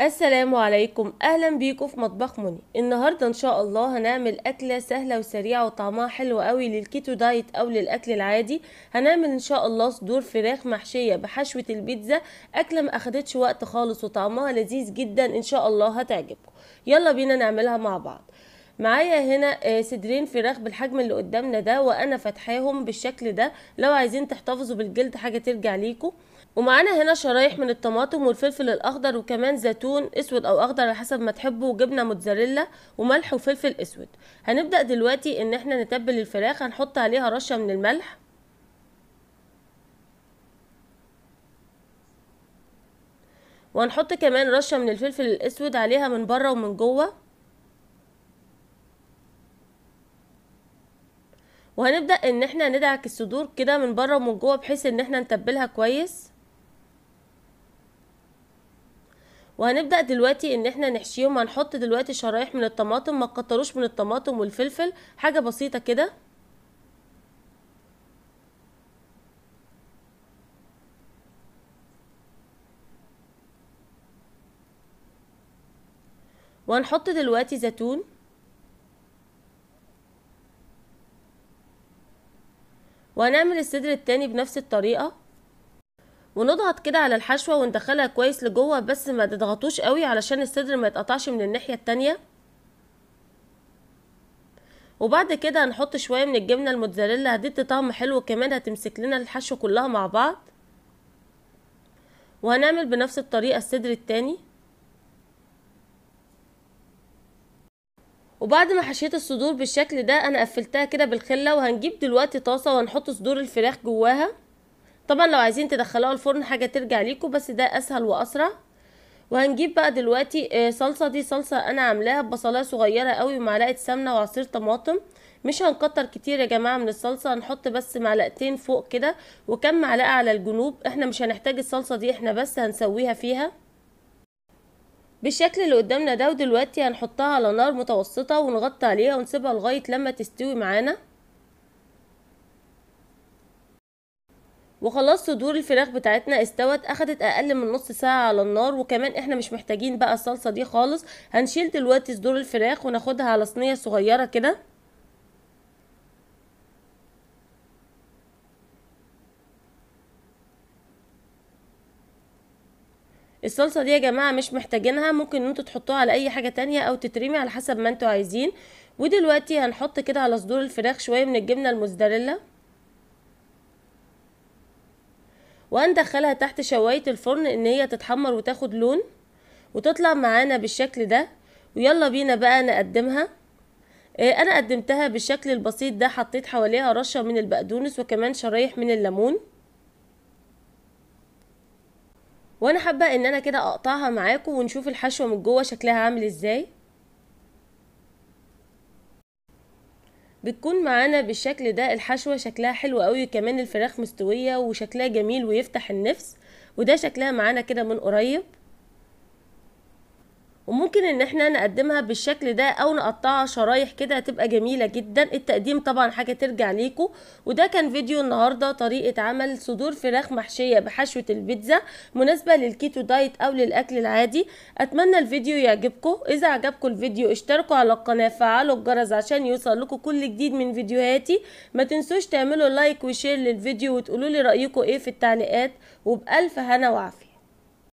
السلام عليكم اهلا بيكم في مطبخ مني النهارده ان شاء الله هنعمل اكله سهله وسريعه وطعمها حلو قوي للكيتو دايت او للاكل العادي هنعمل ان شاء الله صدور فراخ محشيه بحشوه البيتزا اكله ما اخدتش وقت خالص وطعمها لذيذ جدا ان شاء الله هتعجبكم يلا بينا نعملها مع بعض معايا هنا آه، صدرين فراخ بالحجم اللي قدامنا ده وانا فتحاهم بالشكل ده لو عايزين تحتفظوا بالجلد حاجه ترجع ليكم ومعانا هنا شرايح من الطماطم والفلفل الاخضر وكمان زيتون اسود او اخضر على حسب ما تحبوا وجبنه موتزاريلا وملح وفلفل اسود هنبدا دلوقتي ان احنا نتبل الفراخ هنحط عليها رشه من الملح وهنحط كمان رشه من الفلفل الاسود عليها من بره ومن جوه وهنبدا ان احنا ندعك الصدور كده من بره ومن جوه بحيث ان احنا نتبلها كويس وهنبدا دلوقتي ان احنا نحشيهم هنحط دلوقتي شرايح من الطماطم ما تكتروش من الطماطم والفلفل حاجه بسيطه كده وهنحط دلوقتي زيتون وهنعمل الصدر التاني بنفس الطريقه ونضغط كده على الحشوه وندخلها كويس لجوه بس ما تضغطوش قوي علشان الصدر ما يتقطعش من الناحيه التانية وبعد كده هنحط شويه من الجبنه الموتزاريلا هتدي طعم حلو كمان هتمسك لنا الحشو كلها مع بعض وهنعمل بنفس الطريقه الصدر التاني وبعد ما حشيت الصدور بالشكل ده انا قفلتها كده بالخله وهنجيب دلوقتي طاسه وهنحط صدور الفراخ جواها طبعا لو عايزين تدخلوها الفرن حاجه ترجع ليكم بس ده اسهل واسرع وهنجيب بقى دلوقتي آه، صلصه دي صلصه انا عاملاها ببصلايه صغيره قوي ومعلقه سمنه وعصير طماطم مش هنكتر كتير يا جماعه من الصلصه هنحط بس معلقتين فوق كده وكم معلقه على الجنوب احنا مش هنحتاج الصلصه دي احنا بس هنسويها فيها بالشكل اللي قدامنا ده ودلوقتي هنحطها على نار متوسطه ونغطي عليها ونسيبها لغايه لما تستوي معانا وخلاص صدور الفراخ بتاعتنا استوت اخدت اقل من نص ساعه على النار وكمان احنا مش محتاجين بقى الصلصه دي خالص هنشيل دلوقتي صدور الفراخ وناخدها على صينيه صغيره كده الصلصة دي يا جماعة مش محتاجينها ممكن انتوا تحطوها على اي حاجة تانية او تترمي على حسب ما انتوا عايزين ودلوقتي هنحط كده على صدور الفراخ شوية من الجبنة الموزاريلا وندخلها تحت شوايه الفرن ان هي تتحمر وتاخد لون وتطلع معانا بالشكل ده ويلا بينا بقى نقدمها آه، انا قدمتها بالشكل البسيط ده حطيت حواليها رشه من البقدونس وكمان شرايح من الليمون وانا حابه ان انا كده اقطعها معاكم ونشوف الحشوه من جوه شكلها عامل ازاي بتكون معانا بالشكل ده الحشوة شكلها حلو قوي كمان الفراخ مستوية وشكلها جميل ويفتح النفس وده شكلها معانا كده من قريب وممكن ان احنا نقدمها بالشكل ده او نقطعها شرايح كده هتبقى جميله جدا التقديم طبعا حاجه ترجع ليكم وده كان فيديو النهارده طريقه عمل صدور فراخ محشيه بحشوه البيتزا مناسبه للكيتو دايت او للاكل العادي اتمنى الفيديو يعجبكم اذا عجبكم الفيديو اشتركوا على القناه فعلوا الجرس عشان يوصل لكم كل جديد من فيديوهاتي ما تنسوش تعملوا لايك وشير للفيديو وتقولوا لي رايكم ايه في التعليقات وبالف هنا وعافيه